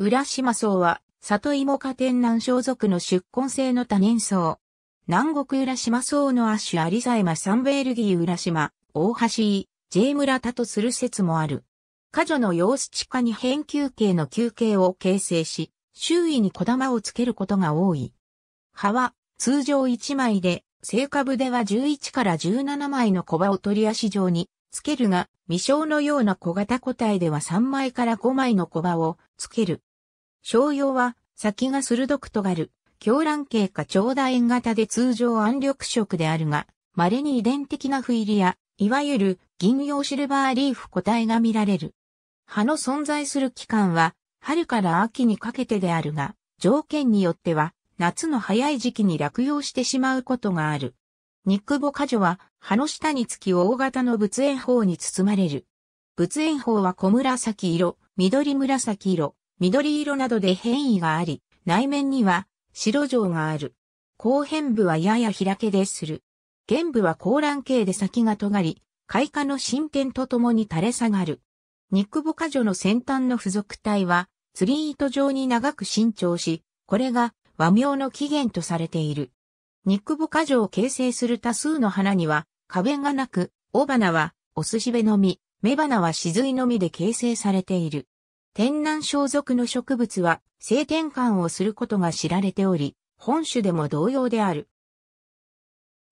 浦島荘は、里芋家天南小族の出根性の多年草。南国浦島荘の亜種アリザエマサンベールギー浦島、大橋イ J 村田とする説もある。家女の様子地下に変球形の球形を形成し、周囲に小玉をつけることが多い。葉は、通常1枚で、成株では11から17枚の小葉を取り足状につけるが、未生のような小型個体では3枚から5枚の小葉をつける。商用は先が鋭く尖る、狂乱形か長楕円型で通常暗緑色であるが、稀に遺伝的な不入りや、いわゆる銀用シルバーリーフ個体が見られる。葉の存在する期間は、春から秋にかけてであるが、条件によっては、夏の早い時期に落葉してしまうことがある。ニックボカジョは、葉の下につき大型の仏炎砲に包まれる。仏炎砲は小紫色、緑紫色、緑色などで変異があり、内面には白状がある。後辺部はやや開けでする。玄部は高卵形で先が尖り、開花の進展とともに垂れ下がる。ニックボカジョの先端の付属体は、釣り糸状に長く伸長し、これが和名の起源とされている。肉母花女を形成する多数の花には、花弁がなく、雄花は、お寿司べの実、雌花は雫のみで形成されている。天南小属の植物は、性転換をすることが知られており、本種でも同様である。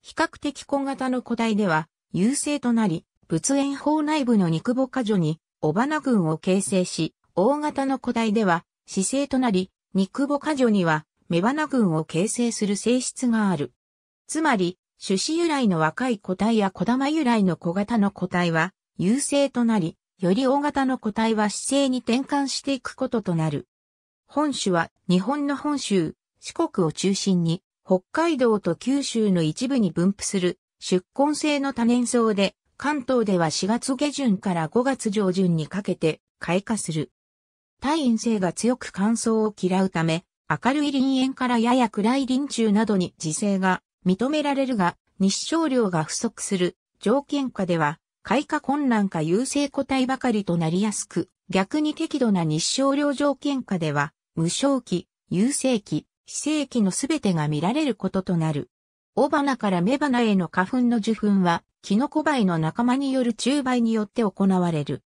比較的小型の古代では、優勢となり、仏縁法内部の肉母花女に、雄花群を形成し、大型の古代では、姿勢となり、肉母花女には、雌花群を形成する性質がある。つまり、種子由来の若い個体や小玉由来の小型の個体は、優勢となり、より大型の個体は姿勢に転換していくこととなる。本種は日本の本州、四国を中心に、北海道と九州の一部に分布する、出根性の多年草で、関東では4月下旬から5月上旬にかけて開花する。大陰性が強く乾燥を嫌うため、明るい林園からやや暗い林中などに自生が認められるが、日照量が不足する条件下では、開花困難か優勢個体ばかりとなりやすく、逆に適度な日照量条件下では、無償期、優勢期、非正期のすべてが見られることとなる。雄花から雌花への花粉の受粉は、キノコバの仲間による中梅によって行われる。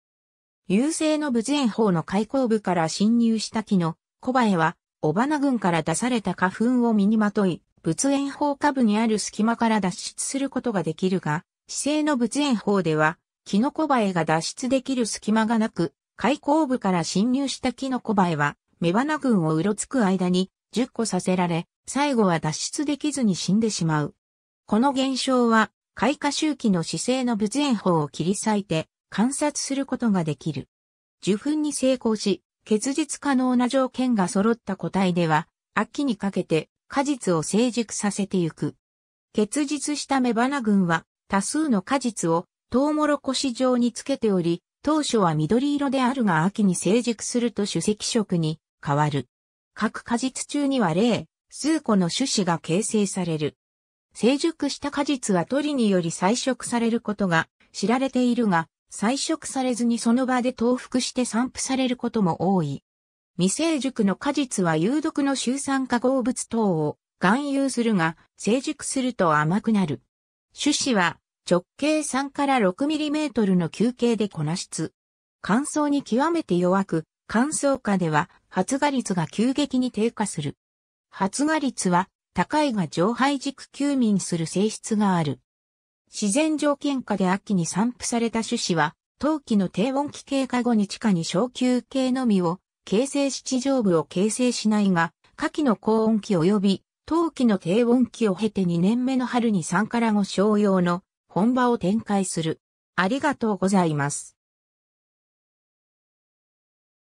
優勢の無前法の開口部から侵入した木のコバエは、尾花群から出された花粉を身にまとい、仏炎法下部にある隙間から脱出することができるが、姿勢の仏炎法では、キノコバエが脱出できる隙間がなく、開口部から侵入したキノコバエは、目花群をうろつく間に、10個させられ、最後は脱出できずに死んでしまう。この現象は、開花周期の姿勢の仏炎法を切り裂いて、観察することができる。受粉に成功し、結実可能な条件が揃った個体では、秋にかけて果実を成熟させてゆく。結実した雌花群は多数の果実をトウモロコシ状につけており、当初は緑色であるが秋に成熟すると主石色に変わる。各果実中には例、数個の種子が形成される。成熟した果実は鳥により採食されることが知られているが、採食されずにその場で投伏して散布されることも多い。未成熟の果実は有毒の臭酸化合物等を含有するが、成熟すると甘くなる。種子は直径3から6ミリメートルの球形で粉質。乾燥に極めて弱く、乾燥下では発芽率が急激に低下する。発芽率は高いが上肺軸休眠する性質がある。自然条件下で秋に散布された種子は、冬季の低温期経過後に地下に小球形のみを形成し地上部を形成しないが、夏季の高温期及び冬季の低温期を経て2年目の春に3から5小用の本場を展開する。ありがとうございます。